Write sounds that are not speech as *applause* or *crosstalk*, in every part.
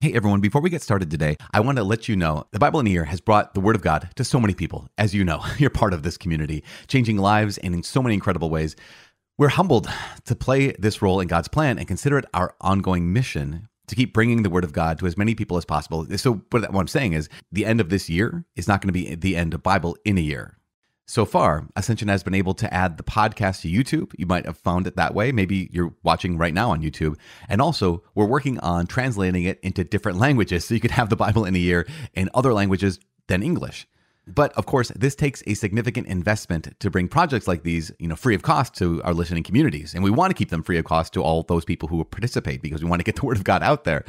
Hey everyone, before we get started today, I want to let you know the Bible in a Year has brought the Word of God to so many people. As you know, *laughs* you're part of this community, changing lives and in so many incredible ways. We're humbled to play this role in God's plan and consider it our ongoing mission to keep bringing the Word of God to as many people as possible. So, what I'm saying is, the end of this year is not going to be the end of Bible in a Year. So far, Ascension has been able to add the podcast to YouTube. You might have found it that way. Maybe you're watching right now on YouTube. And also, we're working on translating it into different languages so you could have the Bible in a year in other languages than English. But of course, this takes a significant investment to bring projects like these, you know, free of cost to our listening communities. And we want to keep them free of cost to all those people who participate because we want to get the word of God out there.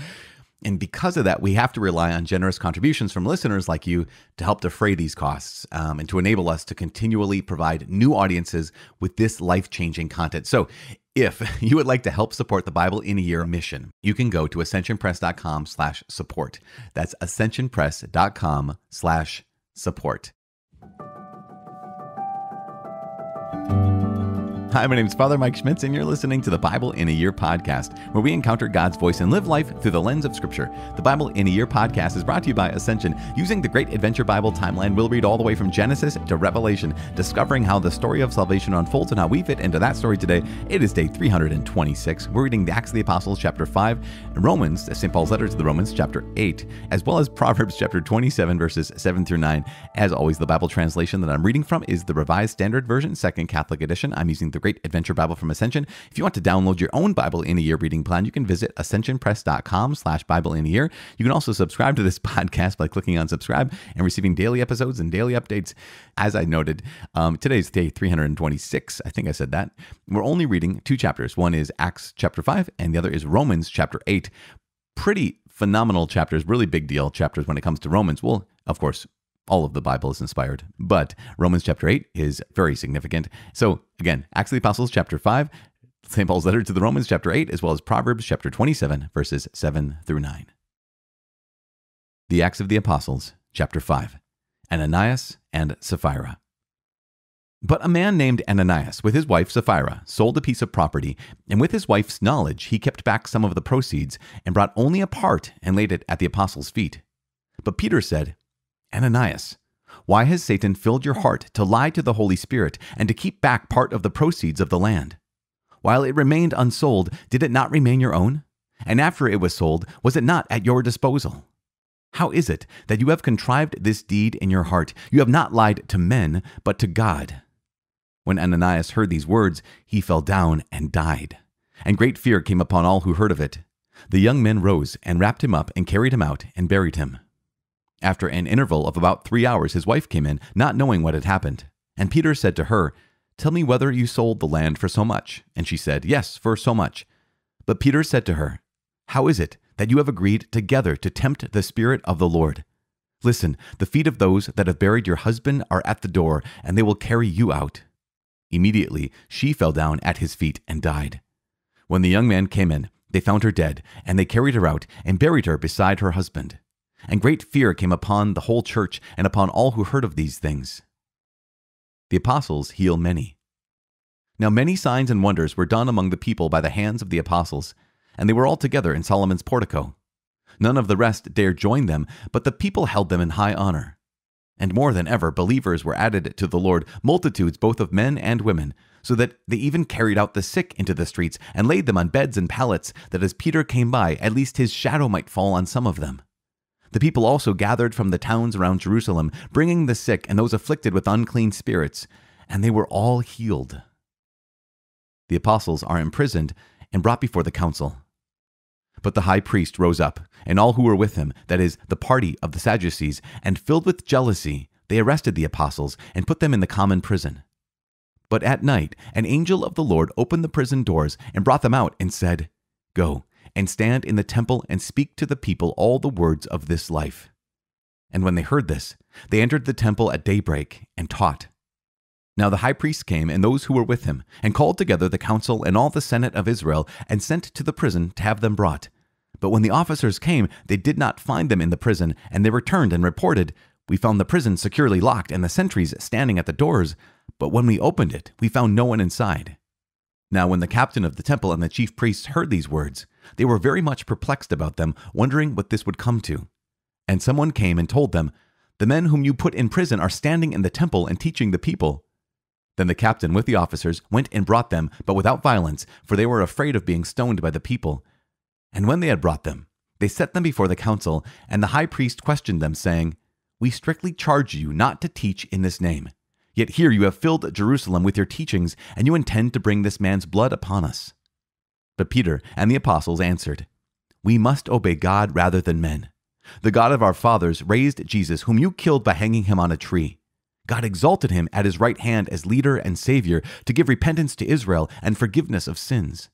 And because of that, we have to rely on generous contributions from listeners like you to help defray these costs um, and to enable us to continually provide new audiences with this life changing content. So, if *laughs* you would like to help support the Bible in a Year mission, you can go to ascensionpress.com slash support. That's ascensionpress.com slash support. Hi, my name is Father Mike Schmitz, and you're listening to the Bible in a Year podcast, where we encounter God's voice and live life through the lens of Scripture. The Bible in a Year podcast is brought to you by Ascension. Using the Great Adventure Bible timeline, we'll read all the way from Genesis to Revelation, discovering how the story of salvation unfolds and how we fit into that story today. It is day 326. We're reading the Acts of the Apostles, chapter 5, Romans, St. Paul's letter to the Romans, chapter 8, as well as Proverbs, chapter 27, verses 7 through 9. As always, the Bible translation that I'm reading from is the Revised Standard Version, Second Catholic Edition. I'm using the the Great Adventure Bible from Ascension. If you want to download your own Bible in a Year reading plan, you can visit ascensionpress.com slash Bible in a Year. You can also subscribe to this *laughs* podcast by clicking on subscribe and receiving daily episodes and daily updates. As I noted, um, today's day 326. I think I said that. We're only reading two chapters. One is Acts chapter 5 and the other is Romans chapter 8. Pretty phenomenal chapters, really big deal chapters when it comes to Romans. We'll, of course, all of the Bible is inspired, but Romans chapter 8 is very significant. So, again, Acts of the Apostles chapter 5, St. Paul's letter to the Romans chapter 8, as well as Proverbs chapter 27, verses 7 through 9. The Acts of the Apostles chapter 5 Ananias and Sapphira. But a man named Ananias, with his wife Sapphira, sold a piece of property, and with his wife's knowledge, he kept back some of the proceeds and brought only a part and laid it at the apostles' feet. But Peter said, Ananias, why has Satan filled your heart to lie to the Holy Spirit and to keep back part of the proceeds of the land? While it remained unsold, did it not remain your own? And after it was sold, was it not at your disposal? How is it that you have contrived this deed in your heart? You have not lied to men, but to God. When Ananias heard these words, he fell down and died. And great fear came upon all who heard of it. The young men rose and wrapped him up and carried him out and buried him. After an interval of about three hours, his wife came in, not knowing what had happened. And Peter said to her, Tell me whether you sold the land for so much. And she said, Yes, for so much. But Peter said to her, How is it that you have agreed together to tempt the Spirit of the Lord? Listen, the feet of those that have buried your husband are at the door, and they will carry you out. Immediately she fell down at his feet and died. When the young man came in, they found her dead, and they carried her out and buried her beside her husband. And great fear came upon the whole church and upon all who heard of these things. The apostles heal many. Now many signs and wonders were done among the people by the hands of the apostles, and they were all together in Solomon's portico. None of the rest dared join them, but the people held them in high honor. And more than ever, believers were added to the Lord, multitudes both of men and women, so that they even carried out the sick into the streets and laid them on beds and pallets, that as Peter came by, at least his shadow might fall on some of them. The people also gathered from the towns around Jerusalem, bringing the sick and those afflicted with unclean spirits, and they were all healed. The apostles are imprisoned and brought before the council. But the high priest rose up, and all who were with him, that is, the party of the Sadducees, and filled with jealousy, they arrested the apostles and put them in the common prison. But at night, an angel of the Lord opened the prison doors and brought them out and said, Go, and stand in the temple and speak to the people all the words of this life. And when they heard this, they entered the temple at daybreak and taught. Now the high priest came and those who were with him, and called together the council and all the senate of Israel, and sent to the prison to have them brought. But when the officers came, they did not find them in the prison, and they returned and reported, We found the prison securely locked and the sentries standing at the doors, but when we opened it, we found no one inside. Now, when the captain of the temple and the chief priests heard these words, they were very much perplexed about them, wondering what this would come to. And someone came and told them, The men whom you put in prison are standing in the temple and teaching the people. Then the captain with the officers went and brought them, but without violence, for they were afraid of being stoned by the people. And when they had brought them, they set them before the council, and the high priest questioned them, saying, We strictly charge you not to teach in this name. Yet here you have filled Jerusalem with your teachings, and you intend to bring this man's blood upon us. But Peter and the apostles answered, We must obey God rather than men. The God of our fathers raised Jesus, whom you killed by hanging him on a tree. God exalted him at his right hand as leader and Savior to give repentance to Israel and forgiveness of sins.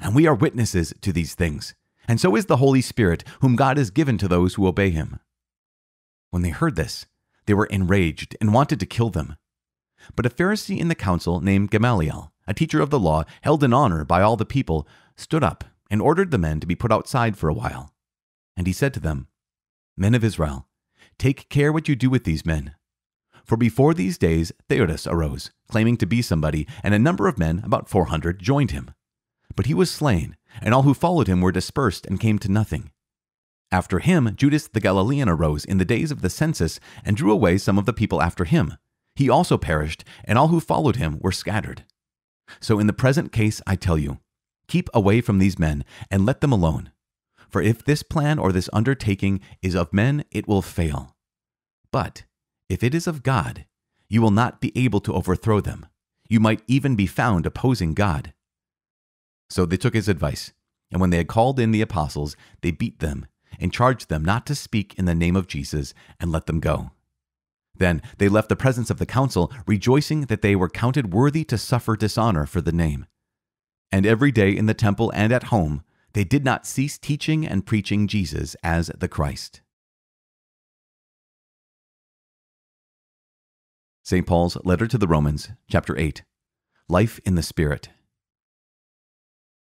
And we are witnesses to these things, and so is the Holy Spirit, whom God has given to those who obey him. When they heard this, they were enraged and wanted to kill them. But a Pharisee in the council named Gamaliel, a teacher of the law held in honor by all the people, stood up and ordered the men to be put outside for a while. And he said to them, Men of Israel, take care what you do with these men. For before these days, Theudas arose, claiming to be somebody, and a number of men, about four hundred, joined him. But he was slain, and all who followed him were dispersed and came to nothing. After him, Judas the Galilean arose in the days of the census and drew away some of the people after him. He also perished, and all who followed him were scattered. So in the present case, I tell you, keep away from these men and let them alone. For if this plan or this undertaking is of men, it will fail. But if it is of God, you will not be able to overthrow them. You might even be found opposing God. So they took his advice, and when they had called in the apostles, they beat them and charged them not to speak in the name of Jesus and let them go. Then they left the presence of the council, rejoicing that they were counted worthy to suffer dishonor for the name. And every day in the temple and at home, they did not cease teaching and preaching Jesus as the Christ. St. Paul's Letter to the Romans, Chapter 8 Life in the Spirit.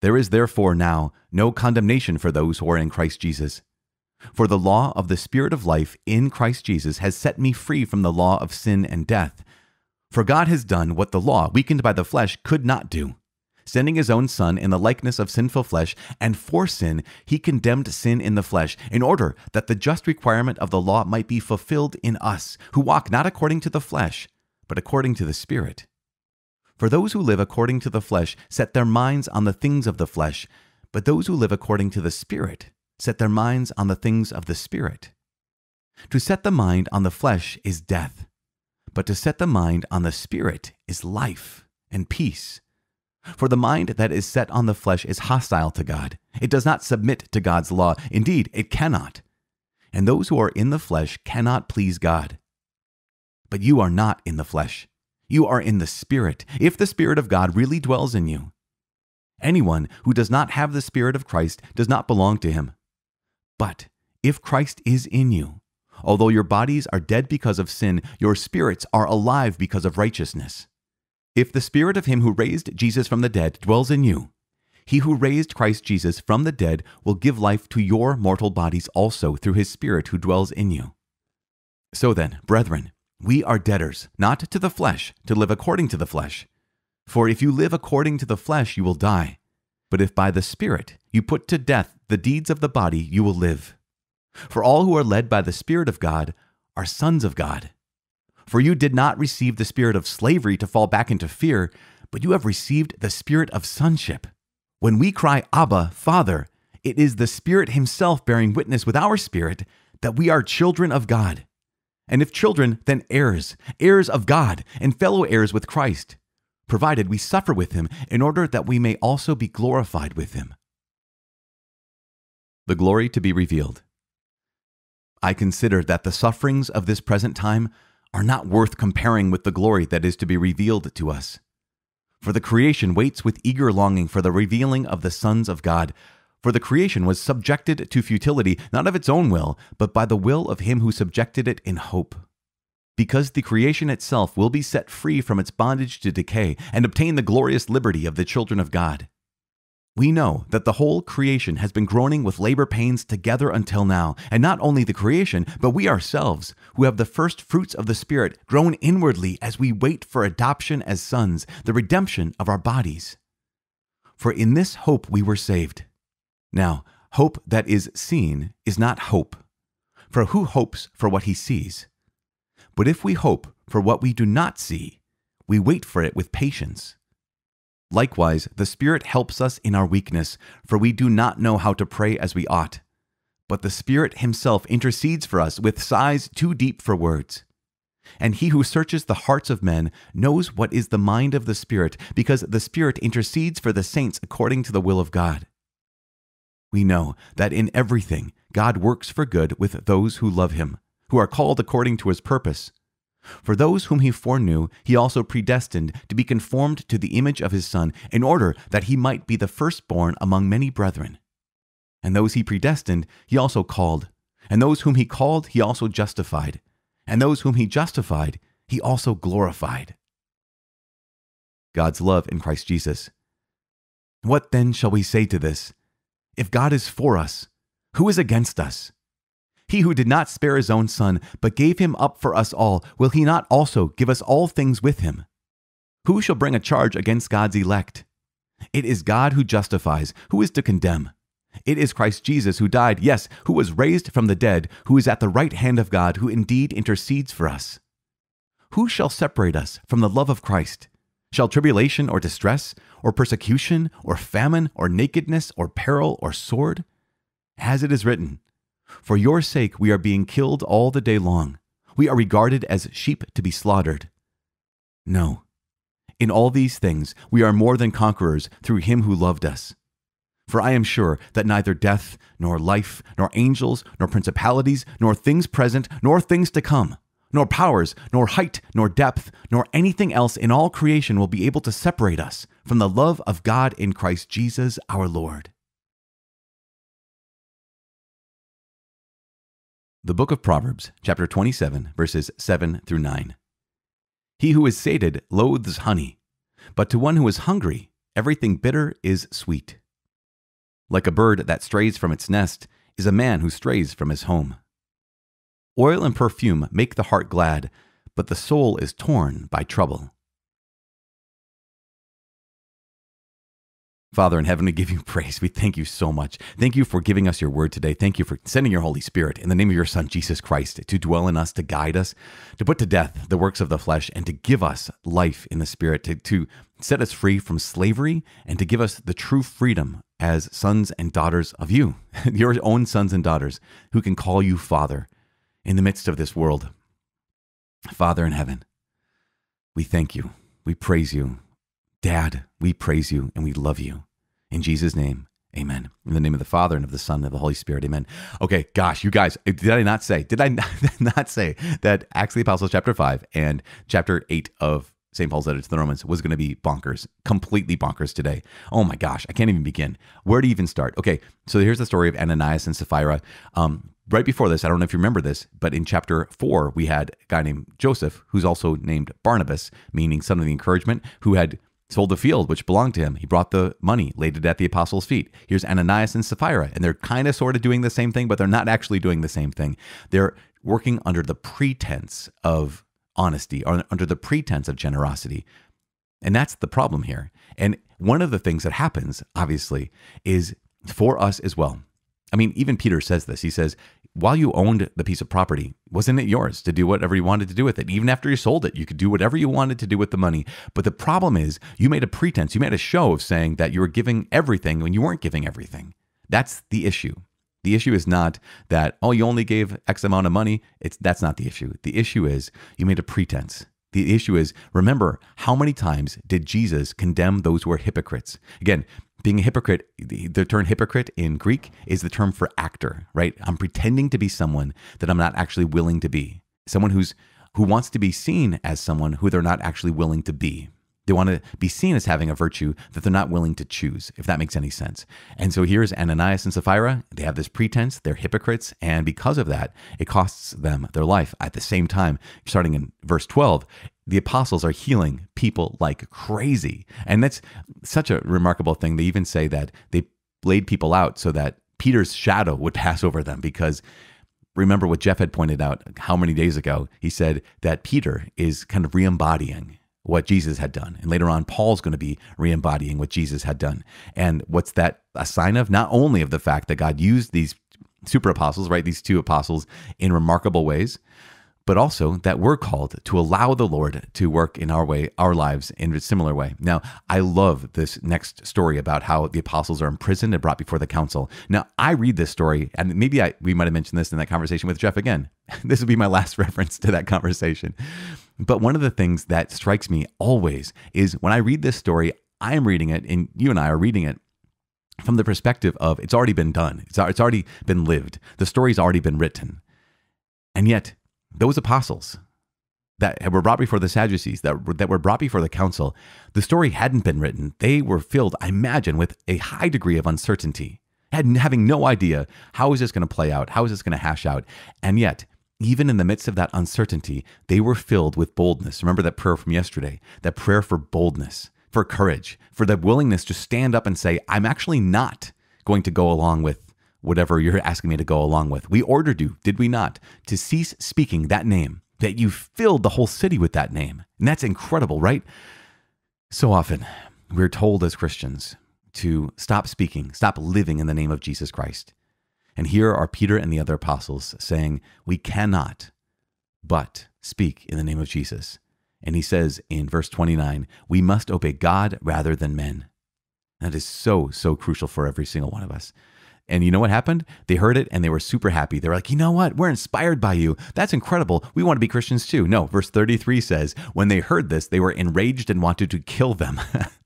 There is therefore now no condemnation for those who are in Christ Jesus for the law of the Spirit of life in Christ Jesus has set me free from the law of sin and death. For God has done what the law, weakened by the flesh, could not do. Sending his own Son in the likeness of sinful flesh, and for sin, he condemned sin in the flesh, in order that the just requirement of the law might be fulfilled in us, who walk not according to the flesh, but according to the Spirit. For those who live according to the flesh set their minds on the things of the flesh, but those who live according to the Spirit set their minds on the things of the Spirit. To set the mind on the flesh is death, but to set the mind on the Spirit is life and peace. For the mind that is set on the flesh is hostile to God. It does not submit to God's law. Indeed, it cannot. And those who are in the flesh cannot please God. But you are not in the flesh. You are in the Spirit, if the Spirit of God really dwells in you. Anyone who does not have the Spirit of Christ does not belong to him. But if Christ is in you, although your bodies are dead because of sin, your spirits are alive because of righteousness. If the spirit of him who raised Jesus from the dead dwells in you, he who raised Christ Jesus from the dead will give life to your mortal bodies also through his Spirit who dwells in you. So then, brethren, we are debtors, not to the flesh, to live according to the flesh. For if you live according to the flesh, you will die. But if by the Spirit you put to death the deeds of the body you will live. For all who are led by the Spirit of God are sons of God. For you did not receive the spirit of slavery to fall back into fear, but you have received the spirit of sonship. When we cry, Abba, Father, it is the Spirit Himself bearing witness with our spirit that we are children of God. And if children, then heirs, heirs of God, and fellow heirs with Christ, provided we suffer with Him in order that we may also be glorified with Him the glory to be revealed. I consider that the sufferings of this present time are not worth comparing with the glory that is to be revealed to us. For the creation waits with eager longing for the revealing of the sons of God. For the creation was subjected to futility, not of its own will, but by the will of him who subjected it in hope. Because the creation itself will be set free from its bondage to decay and obtain the glorious liberty of the children of God. We know that the whole creation has been groaning with labor pains together until now, and not only the creation, but we ourselves, who have the first fruits of the Spirit, groan inwardly as we wait for adoption as sons, the redemption of our bodies. For in this hope we were saved. Now, hope that is seen is not hope, for who hopes for what he sees? But if we hope for what we do not see, we wait for it with patience. Likewise, the Spirit helps us in our weakness, for we do not know how to pray as we ought. But the Spirit Himself intercedes for us with sighs too deep for words. And He who searches the hearts of men knows what is the mind of the Spirit, because the Spirit intercedes for the saints according to the will of God. We know that in everything God works for good with those who love Him, who are called according to His purpose. For those whom he foreknew, he also predestined to be conformed to the image of his Son, in order that he might be the firstborn among many brethren. And those he predestined, he also called. And those whom he called, he also justified. And those whom he justified, he also glorified. God's love in Christ Jesus. What then shall we say to this? If God is for us, who is against us? He who did not spare his own son, but gave him up for us all, will he not also give us all things with him? Who shall bring a charge against God's elect? It is God who justifies. Who is to condemn? It is Christ Jesus who died, yes, who was raised from the dead, who is at the right hand of God, who indeed intercedes for us. Who shall separate us from the love of Christ? Shall tribulation or distress, or persecution, or famine, or nakedness, or peril, or sword? As it is written, for your sake we are being killed all the day long. We are regarded as sheep to be slaughtered. No. In all these things we are more than conquerors through him who loved us. For I am sure that neither death, nor life, nor angels, nor principalities, nor things present, nor things to come, nor powers, nor height, nor depth, nor anything else in all creation will be able to separate us from the love of God in Christ Jesus our Lord. The book of Proverbs, chapter 27, verses 7 through 9. He who is sated loathes honey, but to one who is hungry, everything bitter is sweet. Like a bird that strays from its nest is a man who strays from his home. Oil and perfume make the heart glad, but the soul is torn by trouble. Father in heaven, we give you *laughs* praise. We thank you so much. Thank you for giving us your word today. Thank you for sending your Holy Spirit in the name of your Son, Jesus Christ, to dwell in us, to guide us, to put to death the works of the flesh, and to give us life in the Spirit, to, to set us free from slavery, and to give us the true freedom as sons and daughters of you, *laughs* your own sons and daughters, who can call you Father in the midst of this world. Father in heaven, we thank you. We praise you. Dad, we praise you and we love you. In Jesus' name, amen. In the name of the Father and of the Son and of the Holy Spirit, amen. Okay, gosh, you guys, eh, did I not say, *laughs* did I not say that Acts of the Apostles chapter 5 and chapter 8 of St. Paul's letter to the Romans was going to be bonkers, completely bonkers today. Oh my gosh, I can't even begin. Where to even start? Okay, so here's the story of Ananias and Sapphira. Um, right before this, I don't know if you remember this, but in chapter four, we had a guy named Joseph, who's also named Barnabas, meaning son of the encouragement, who had sold the field which belonged to him. He brought the money, laid it at the apostles' feet. Here's Ananias and Sapphira, and they're kind of sort of doing the same thing, but they're not actually doing the same thing. They're working under the pretense of honesty, or under the pretense of generosity. And that's the problem here. And one of the things that happens, obviously, is for us as well. I mean, even Peter says this. He says, while you owned the piece of property, wasn't it yours to do whatever you wanted to do with it? Even after you sold it, you could do whatever you wanted to do with the money. But the problem is, you made a pretense, you made a show of saying that you were giving everything when you weren't giving everything. That's the issue. The issue is not that, oh, you only gave X amount of money. It's, that's not the issue. The issue is you made a pretense. The issue is, remember, how many times did Jesus condemn those who were hypocrites? Again, being a hypocrite, the, the, term hypocrite in Greek is the term for actor, right? I'm pretending to be someone that I'm not actually willing to be. Someone who's who wants to be seen as someone who they're not actually willing to be. They want to be seen as having a virtue that they're not willing to choose, if that makes any sense. And so here's Ananias and Sapphira. They have this pretense, they're hypocrites, and because of that, it costs them their life. At the same time, starting in verse 12, the apostles are healing people like crazy. And that's such a remarkable thing. They even say that they laid people out so that Peter's shadow would *laughs* pass over them because remember what Jeff had pointed out how many days ago? He said that Peter is kind of re embodying what Jesus had done. And later on, Paul's going to be re embodying what Jesus had done. And what's that a sign of? Not only of the fact that God used these super apostles, right? These two apostles in remarkable ways, but also that we're called to allow the Lord to work in our way, our lives in a similar way. Now, I love this next story about how the apostles are imprisoned and brought before the council. Now, I read this story, and maybe I, we might have mentioned this in that conversation with Jeff again. *laughs* This will be my last *laughs* reference to that conversation. But one of the things that strikes me always is when I read this story, I am reading it, and you and I are reading it from the perspective of it's already been done, it's, it's already been lived, the story's already been written. And yet, those apostles that were brought before the Sadducees, that were, that were brought before the council, the story hadn't been written. They were filled, I imagine, with a high degree of uncertainty, had, having no idea how is this going to play out, how is this going to hash out. And yet, even in the midst of that uncertainty, they were filled with boldness. Remember that prayer from yesterday, that prayer for boldness, for courage, for the willingness to stand up and say, I'm actually not going to go along with whatever you're asking me to go along with. We ordered you, did we not, to cease speaking that name, that you filled the whole city with that name. And that's incredible, right? So often we're told as Christians to stop speaking, stop living in the name of Jesus Christ. And here are Peter and the other apostles saying, We cannot but speak in the name of Jesus. And he says in verse 29, We must obey God rather than men. That is so, so crucial for every single one of us. And you know what happened? They heard it and they were super happy. They were like, you know what? We're inspired by you. That's incredible. We want to be Christians too. No, verse 33 says, when they heard this, they were enraged and wanted to kill them. *laughs*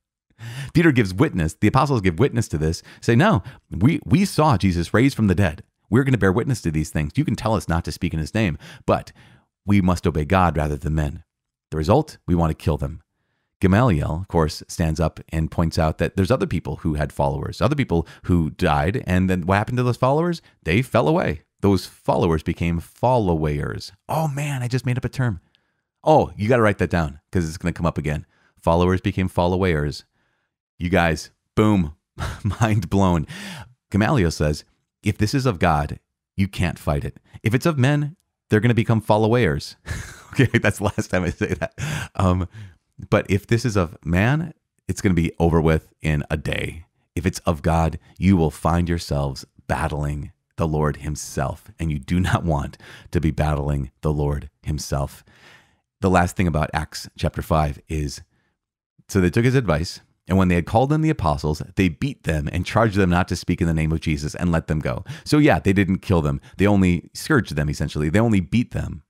Peter gives witness, the apostles give witness to this, say, no, we, we saw Jesus raised from the dead. We're going to bear witness to these things. You can tell us not to speak in his name, but we must obey God rather than men. The result, we want to kill them. Gamaliel, of course, stands up and points out that there's other people who had followers, other people who died, and then what happened to those followers? They fell away. Those followers became followers. Oh man, I just made up a term. Oh, you got to write that down because it's going to come up again. Followers became followers. You guys, boom, *laughs* mind blown. Gamaliel says, if this is of God, you can't fight it. If it's of men, they're going to become followers. *laughs* okay, that's the last time I say that. Um, but if this is of man, it's going to be over with in a day. If it's of God, you will find yourselves battling the Lord Himself, and you do not want to be battling the Lord Himself. The last thing about Acts chapter 5 is so they took his advice, and when they had called them the apostles, they beat them and charged them not to speak in the name of Jesus and let them go. So, yeah, they didn't kill them. They only scourged them, essentially. They only beat them.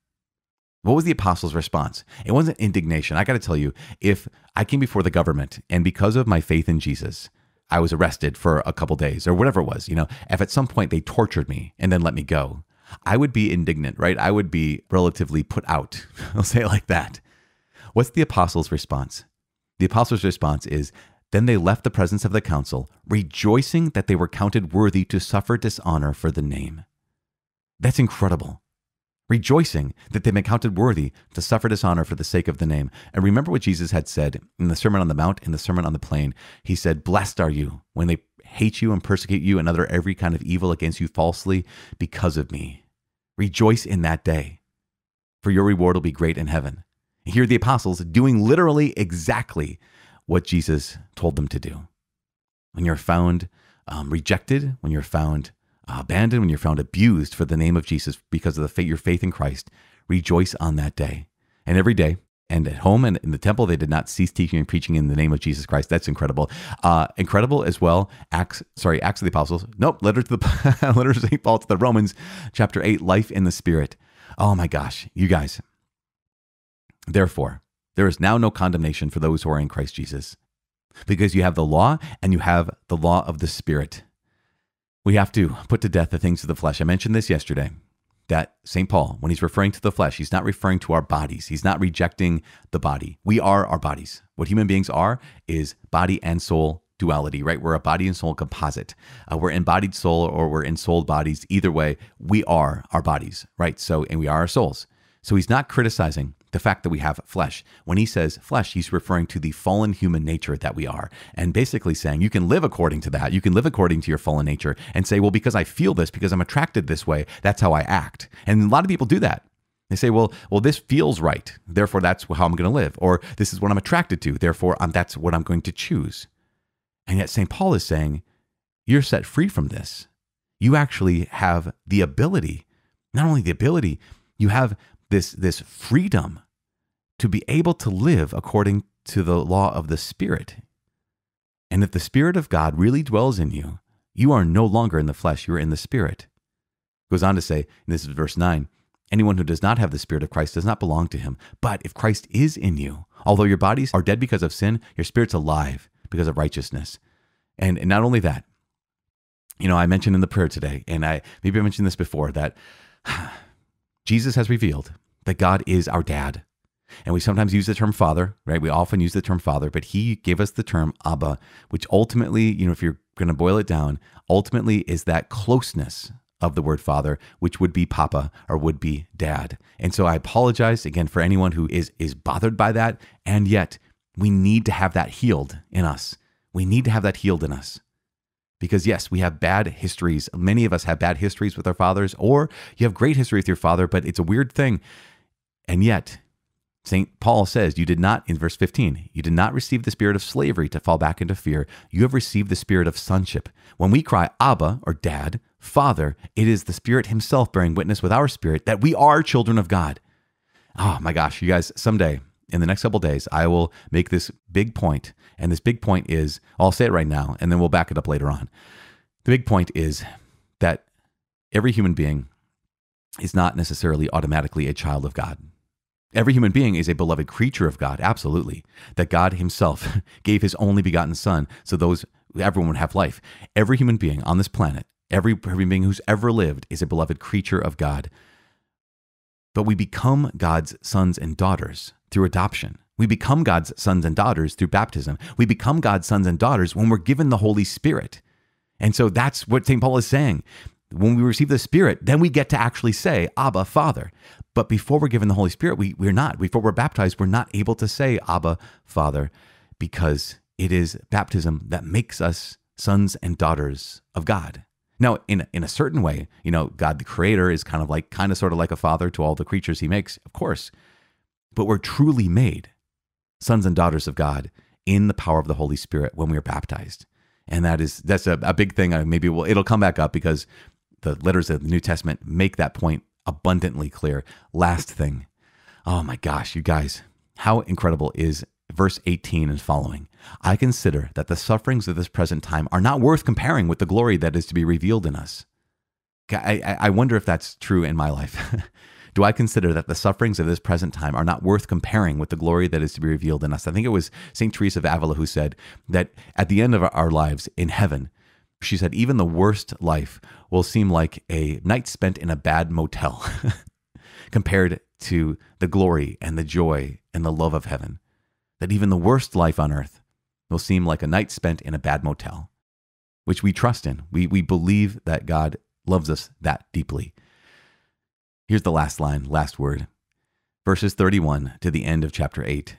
What was the apostles' response? It wasn't indignation. I got to tell you, if I came before the government and because of my faith in Jesus, I was arrested for a couple days or whatever it was, you know, if at some point they tortured me and then let me go, I would be indignant, right? I would be relatively put out. *laughs* I'll say it like that. What's the apostles' response? The apostles' response is then they left the presence of the council, rejoicing that they were counted worthy to suffer dishonor for the name. That's incredible rejoicing that they've been counted worthy to suffer dishonor for the sake of the name. And remember what Jesus had said in the Sermon on the Mount, in the Sermon on the Plain. He said, Blessed are you when they hate you and persecute you and utter every kind of evil against you falsely because of me. Rejoice in that day, for your reward will be great in heaven. Here the apostles doing literally exactly what Jesus told them to do. When you're found um, rejected, when you're found abandoned, when you're found abused for the name of Jesus because of the faith, your faith in Christ, rejoice on that day. And every day, and at home and in the temple, they did not cease teaching and preaching in the name of Jesus Christ. That's incredible. Uh, incredible as well. Acts, sorry, Acts of the Apostles. Nope, letter to the *laughs* letter to St. Paul to the Romans, chapter eight, life in the Spirit. Oh my gosh, you guys. Therefore, there is now no condemnation for those who are in Christ Jesus, because you have the law and you have the law of the Spirit we have to put to death the things of the flesh. I mentioned this yesterday that St. Paul, when he's referring to the flesh, he's not referring to our bodies. He's not rejecting the body. We are our bodies. What human beings are is body and soul duality, right? We're a body and soul composite. Uh, we're embodied soul or we're souled bodies. Either way, we are our bodies, right? So, and we are our souls. So he's not criticizing the fact that we have flesh. When he says flesh, he's referring to the fallen human nature that we are, and basically saying you can live according to that. You can live according to your fallen nature and say, well, because I feel this, because I'm attracted this way, that's how I act. And a lot of people do that. They say, well, well, this feels right, therefore that's how I'm going to live, or this is what I'm attracted to, therefore I'm, um, that's what I'm going to choose. And yet St. Paul is saying, you're set free from this. You actually have the ability, not only the ability, you have this, this freedom to be able to live according to the law of the Spirit. And if the Spirit of God really dwells in you, you are no longer in the flesh, you are in the Spirit. goes on to say, and this is verse 9 anyone who does not have the Spirit of Christ does not belong to him. But if Christ is in you, although your bodies are dead because of sin, your spirit's alive because of righteousness. And, and not only that, you know, I mentioned in the prayer today, and I maybe I mentioned this before that *sighs* Jesus has revealed that God is our dad. And we sometimes use the term father, right? We often use the term father, but he gave us the term Abba, which ultimately, you know, if you're going to boil it down, ultimately is that closeness of the word father, which would be papa or would be dad. And so I apologize again for anyone who is is bothered by that. And yet we need to have that healed in us. We need to have that healed in us. Because yes, we have bad histories. Many of us have bad histories with our fathers, or you have great history with your father, but it's a weird thing. And yet, St. Paul says, You did not, in verse 15, you did not receive the spirit of slavery to fall back into fear. You have received the spirit of sonship. When we cry, Abba, or Dad, Father, it is the Spirit Himself bearing witness with our spirit that we are children of God. Oh my gosh, you guys, someday in the next couple days, I will make this big point, And this big point is I'll say it right now, and then we'll back it up later on. The big point is that every human being is not necessarily automatically a child of God. Every human being is a beloved creature of God, absolutely. That God Himself *laughs* gave His only begotten Son so those everyone would have life. Every human being on this planet, every human being who's ever lived, is a beloved creature of God. But we become God's sons and daughters through adoption. We become God's sons and daughters through baptism. We become God's sons and daughters when we're given the Holy Spirit. And so that's what St. Paul is saying. When we receive the Spirit, then we get to actually say, Abba, Father. But before we're given the Holy Spirit, we, we're not. Before we're baptized, we're not able to say, Abba, Father, because it is baptism that makes us sons and daughters of God. Now, in, in a certain way, you know, God the Creator is kind of like, kind of sort of like a father to all the creatures he makes, of course but we're truly made sons and daughters of God in the power of the Holy Spirit when we are baptized. And that is that's a, a big thing. I maybe will it'll come back up because the letters of the New Testament make that point abundantly clear. Last thing. Oh my gosh, you guys, how incredible is verse 18 and following. I consider that the sufferings of this present time are not worth comparing with the glory that is to be revealed in us. I, I wonder if that's true in my life. *laughs* Do I consider that the sufferings of this present time are not worth comparing with the glory that is to be revealed in us? I think it was St. Teresa of Avila who said that at the end of our lives in heaven, she said, even the worst life will seem like a night spent in a bad motel *laughs* compared to the glory and the joy and the love of heaven. That even the worst life on earth will seem like a night spent in a bad motel, which we trust in. We, we believe that God loves us that deeply. Here's the last line, last word, verses 31 to the end of chapter 8.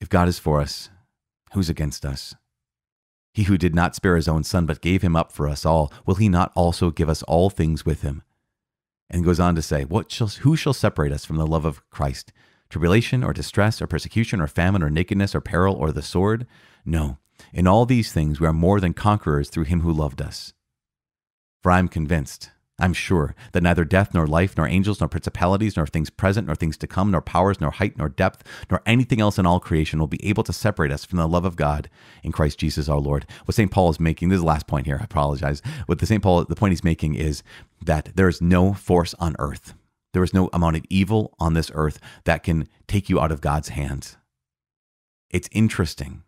If God is for us, who's against us? He who did not spare his own son, but gave him up for us all, will he not also give us all things with him? And goes on to say, what shall, Who shall separate us from the love of Christ? Tribulation, or distress, or persecution, or famine, or nakedness, or peril, or the sword? No, in all these things we are more than conquerors through him who loved us. For I am convinced I'm sure that neither death, nor life, nor angels, nor principalities, nor things present, nor things to come, nor powers, nor height, nor depth, nor anything else in all creation will be able to separate us from the love of God in Christ Jesus our Lord. What St. Paul is making, this is the last point here, I apologize. What the St. Paul, the point he's making is that there is no force on earth, there is no amount of evil on this earth that can take you out of God's hands. It's interesting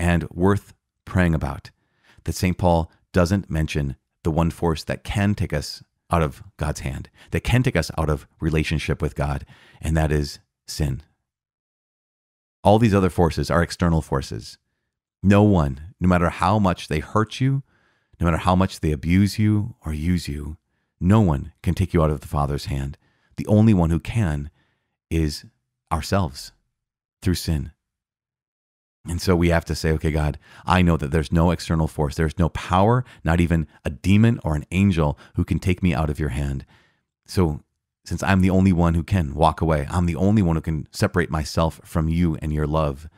and worth praying about that St. Paul doesn't mention the one force that can take us out of God's hand, that can take us out of relationship with God, and that is sin. All these other forces are external forces. No one, no matter how much they hurt you, no matter how much they abuse you or use you, no one can take you out of the Father's hand. The only one who can is ourselves through sin. And so we have to say, okay, God, I know that there's no external force. There's no power, not even a demon or an angel who can take me out of your hand. So since I'm the only one who can walk away, I'm the only one who can separate myself from you and your love.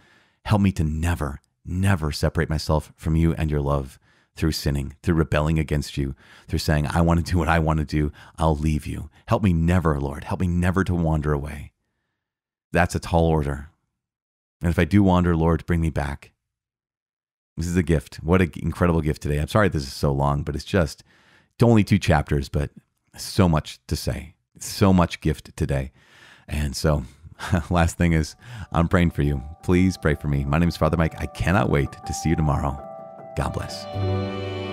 Help me to never, never separate myself from you and your love through sinning, through rebelling against you, through saying, I want to do what I want to do. I'll leave you. Help me never, Lord. Help me never to wander away. That's a tall order. And if I do wander, Lord, bring me back. This is a gift. What an incredible gift today. I'm sorry this is so long, but it's just it's only two chapters, but so much to say. So much gift today. And so, *laughs* last thing is, I'm praying for you. Please pray for me. My name is Father Mike. I cannot wait to see you tomorrow. God bless.